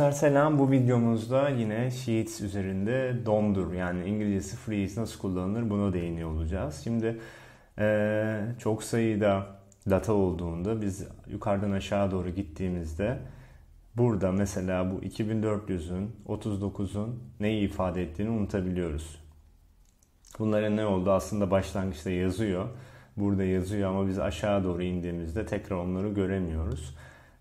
Arkadaşlar selam. Bu videomuzda yine Sheets üzerinde dondur yani İngilizcesi freeze nasıl kullanılır buna değiniyor olacağız. Şimdi e, çok sayıda data olduğunda biz yukarıdan aşağı doğru gittiğimizde burada mesela bu 2400'ün 39'un neyi ifade ettiğini unutabiliyoruz. Bunlara ne oldu aslında başlangıçta yazıyor. Burada yazıyor ama biz aşağı doğru indiğimizde tekrar onları göremiyoruz.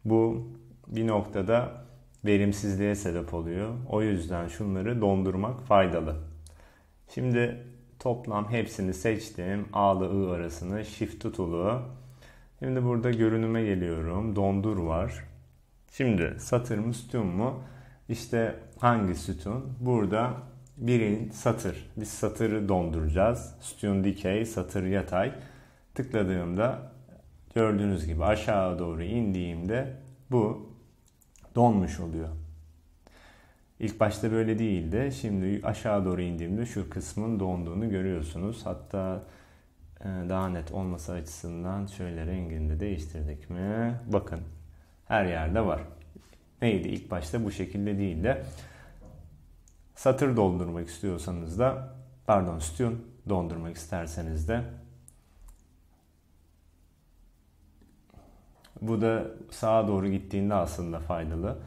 Bu bir noktada verimsizliğe sebep oluyor. O yüzden şunları dondurmak faydalı. Şimdi toplam hepsini seçtim. A ile I arasını shift tutulu. Şimdi burada görünüme geliyorum. Dondur var. Şimdi satır mı sütun mu? İşte hangi sütun? Burada birin satır. Biz satırı donduracağız. Sütun dikey, satır yatay. Tıkladığımda gördüğünüz gibi aşağı doğru indiğimde bu donmuş oluyor. İlk başta böyle değildi. Şimdi aşağı doğru indiğimde şu kısmın donduğunu görüyorsunuz. Hatta e, daha net olması açısından şöyle rengini de değiştirdik mi? Bakın her yerde var. Neydi ilk başta bu şekilde değil de satır doldurmak istiyorsanız da pardon sütun dondurmak isterseniz de Bu da sağa doğru gittiğinde aslında faydalı.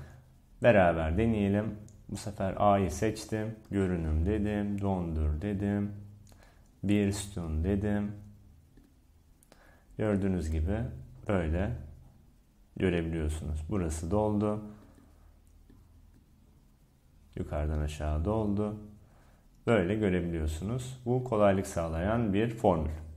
Beraber deneyelim. Bu sefer A'yı seçtim. Görünüm dedim. Dondur dedim. Bir sütun dedim. Gördüğünüz gibi böyle görebiliyorsunuz. Burası doldu. Yukarıdan aşağı doldu. Böyle görebiliyorsunuz. Bu kolaylık sağlayan bir formül.